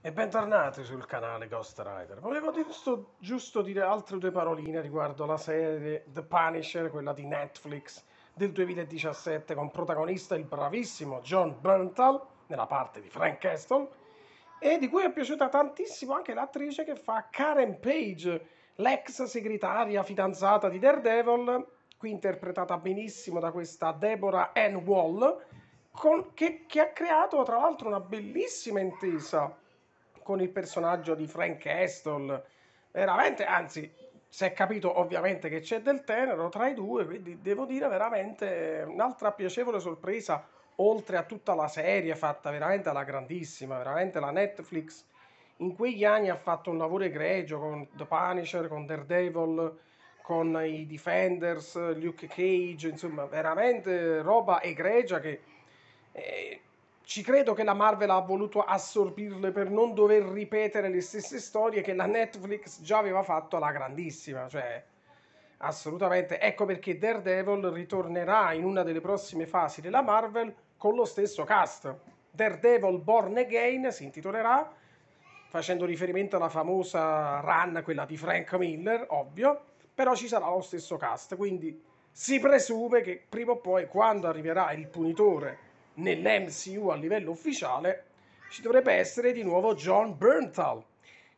E bentornati sul canale Ghost Rider. Volevo giusto, giusto, dire altre due paroline riguardo la serie The Punisher, quella di Netflix del 2017, con protagonista il bravissimo John Berntal, nella parte di Frank Aston, e di cui è piaciuta tantissimo anche l'attrice che fa Karen Page, l'ex segretaria fidanzata di Daredevil, qui interpretata benissimo da questa Deborah Ann Wall, con, che, che ha creato tra l'altro una bellissima intesa con il personaggio di Frank Castle. Veramente, anzi, si è capito ovviamente che c'è del tenero tra i due, quindi devo dire veramente un'altra piacevole sorpresa, oltre a tutta la serie fatta veramente alla grandissima, veramente la Netflix in quegli anni ha fatto un lavoro egregio con The Punisher, con Daredevil, con i Defenders, Luke Cage, insomma veramente roba egregia che eh, ci credo che la Marvel ha voluto assorbirle per non dover ripetere le stesse storie che la Netflix già aveva fatto alla grandissima, cioè assolutamente. Ecco perché Daredevil ritornerà in una delle prossime fasi della Marvel con lo stesso cast. Daredevil Born Again si intitolerà, facendo riferimento alla famosa run, quella di Frank Miller, ovvio, però ci sarà lo stesso cast, quindi si presume che prima o poi, quando arriverà il punitore nell'MCU a livello ufficiale, ci dovrebbe essere di nuovo John Bernthal,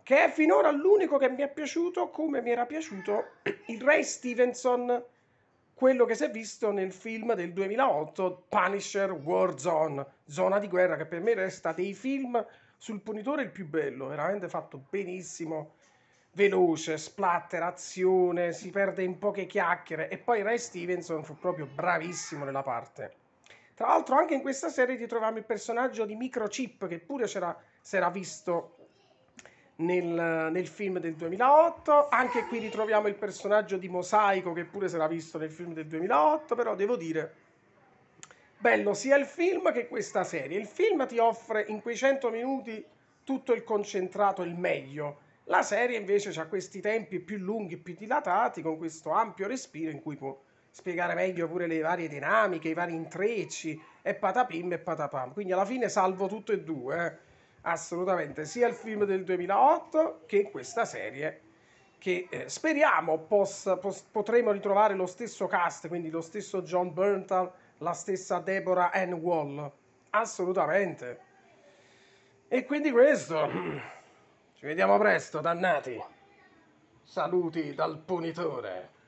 che è finora l'unico che mi è piaciuto come mi era piaciuto il Ray Stevenson, quello che si è visto nel film del 2008 Punisher War Zone, Zona di guerra, che per me resta dei film sul punitore il più bello, veramente fatto benissimo, veloce, splatter, azione, si perde in poche chiacchiere e poi Ray Stevenson fu proprio bravissimo nella parte. Tra l'altro anche in questa serie ritroviamo il personaggio di Microchip che pure si era visto nel, nel, film del 2008, anche qui ritroviamo il personaggio di Mosaico che pure si era visto nel film del 2008, però devo dire bello sia il film che questa serie. Il film ti offre in quei 100 minuti tutto il concentrato, il meglio. La serie invece ha questi tempi più lunghi, più dilatati, con questo ampio respiro in cui può spiegare meglio pure le varie dinamiche, i vari intrecci e patapim e patapam. Quindi alla fine salvo tutte e due, eh? assolutamente, sia il film del 2008 che questa serie che eh, speriamo possa, pos, potremo ritrovare lo stesso cast, quindi lo stesso John Berntal, la stessa Deborah Ann Wall. Assolutamente. E quindi questo. Ci vediamo presto, dannati. Saluti dal punitore.